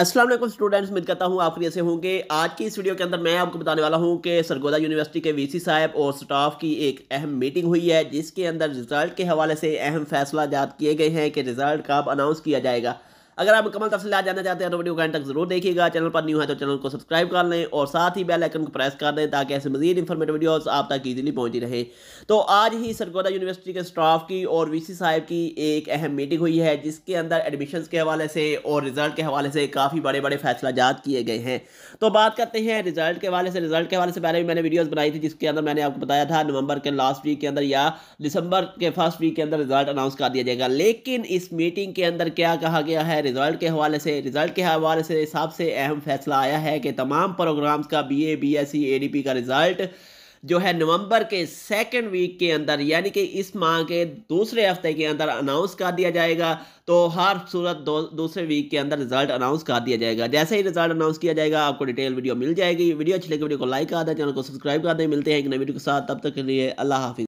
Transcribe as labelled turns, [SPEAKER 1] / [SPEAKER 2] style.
[SPEAKER 1] Aslam students उम्मीद करता हूँ आप फिर से होंगे आज की इस वीडियो के अंदर मैं आपको बताने वाला हूँ कि सरगोदा यूनिवर्सिटी के वीसी साहब और स्टाफ की एक अहम मीटिंग हुई है जिसके अंदर रिजल्ट के हवाले से अहम फैसला जात किए गए हैं कि रिजल्ट कब अनाउंस किया जाएगा अगर आप कमल तफसीला जानना चाहते हैं तो वीडियो एंड तक जरूर देखिएगा चैनल पर न्यू है तो चैनल को सब्सक्राइब कर लें और साथ ही बेल आइकन को प्रेस कर दें ताकि ऐसे मजीद इंफॉर्मेटिव वीडियोस आप तक ईजिली पहुंची रहे तो आज ही सरगोदा यूनिवर्सिटी के स्टाफ की और वी साहब की एक अहम मीटिंग हुई है जिसके अंदर एडमिशन के हवाले से और रिजल्ट के हवाले से काफ़ी बड़े बड़े फैसला जात किए गए हैं तो बात करते हैं रिजल्ट के हवाले से रिजल्ट के हवाले से पहले भी मैंने वीडियोज़ बनाई थी जिसके अंदर मैंने आपको बताया था नवंबर के लास्ट वीक के अंदर या दिसंबर के फर्स्ट वीक के अंदर रिजल्ट अनाउंस कर दिया जाएगा लेकिन इस मीटिंग के अंदर क्या कहा गया है रिजल्ट के हवाले से रिजल्ट के हवाले से सबसे अहम फैसला आया है कि तमाम प्रोग्राम्स का B A B S C A D P का रिज़ल्ट जो है नवंबर के सेकंड वीक के अंदर यानी कि इस माह के दूसरे हफ्ते के अंदर अनाउंस कर दिया जाएगा तो हर सूरत दो, दूसरे वीक के अंदर रिजल्ट अनाउंस कर दिया जाएगा जैसे ही रिजल्ट अनाउंस किया जाएगा आपको डिटेल वीडियो मिल जाएगी वीडियो अच्छी लगी वीडियो को लाइक कर दें चैनल को सब्सक्राइब कर दें मिलते हैं एक नई वीडियो के साथ तब तक के लिए अल्लाह हाफिज़